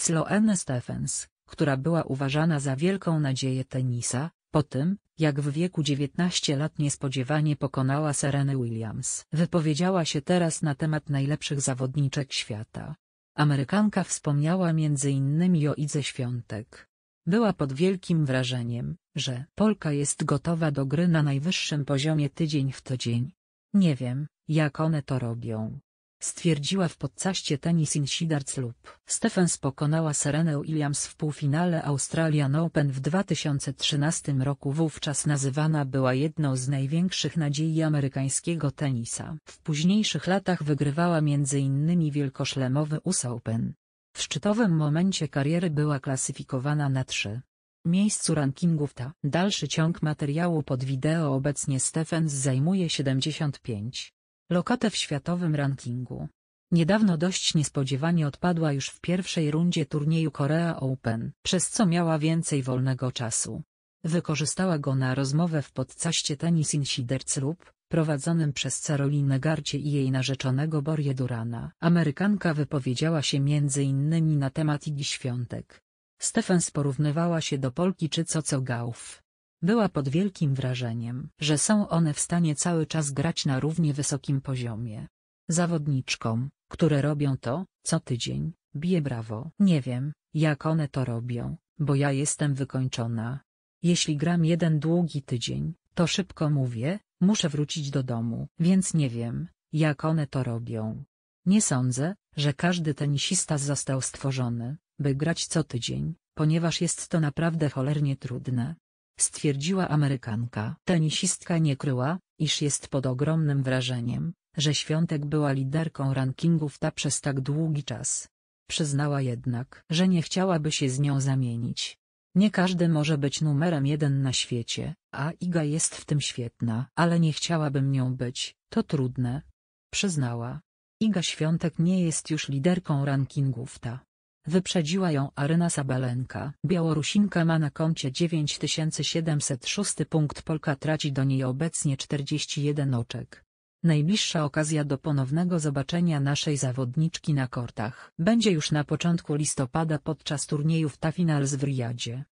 Sloane Stephens, która była uważana za wielką nadzieję tenisa, po tym, jak w wieku 19 lat niespodziewanie pokonała Serenę Williams. Wypowiedziała się teraz na temat najlepszych zawodniczek świata. Amerykanka wspomniała m.in. o Idze Świątek. Była pod wielkim wrażeniem, że Polka jest gotowa do gry na najwyższym poziomie tydzień w tydzień. Nie wiem, jak one to robią stwierdziła w podcaście Tennis Insiders lub Stephens pokonała Serenę Williams w półfinale Australian Open w 2013 roku wówczas nazywana była jedną z największych nadziei amerykańskiego tenisa. W późniejszych latach wygrywała m.in. wielkoszlemowy US Open. W szczytowym momencie kariery była klasyfikowana na trzy miejscu rankingów ta. Dalszy ciąg materiału pod wideo obecnie Stephens zajmuje 75. Lokatę w światowym rankingu. Niedawno dość niespodziewanie odpadła już w pierwszej rundzie turnieju Korea Open, przez co miała więcej wolnego czasu. Wykorzystała go na rozmowę w podcaście Tennis Insiders lub, prowadzonym przez Carolinę Garcie i jej narzeczonego Borje Durana. Amerykanka wypowiedziała się m.in. na temat Igi Świątek. Stefens porównywała się do Polki czy co Gauff. Była pod wielkim wrażeniem, że są one w stanie cały czas grać na równie wysokim poziomie. Zawodniczkom, które robią to, co tydzień, bije brawo. Nie wiem, jak one to robią, bo ja jestem wykończona. Jeśli gram jeden długi tydzień, to szybko mówię, muszę wrócić do domu, więc nie wiem, jak one to robią. Nie sądzę, że każdy tenisista został stworzony, by grać co tydzień, ponieważ jest to naprawdę cholernie trudne stwierdziła Amerykanka. Tenisistka nie kryła, iż jest pod ogromnym wrażeniem, że Świątek była liderką rankingów ta przez tak długi czas. Przyznała jednak, że nie chciałaby się z nią zamienić. Nie każdy może być numerem jeden na świecie, a Iga jest w tym świetna, ale nie chciałabym nią być, to trudne. Przyznała. Iga Świątek nie jest już liderką rankingów ta. Wyprzedziła ją Aryna Sabalenka. Białorusinka ma na koncie 9706 punkt Polka traci do niej obecnie 41 oczek. Najbliższa okazja do ponownego zobaczenia naszej zawodniczki na kortach będzie już na początku listopada podczas turniejów Tafinals w Riyadzie.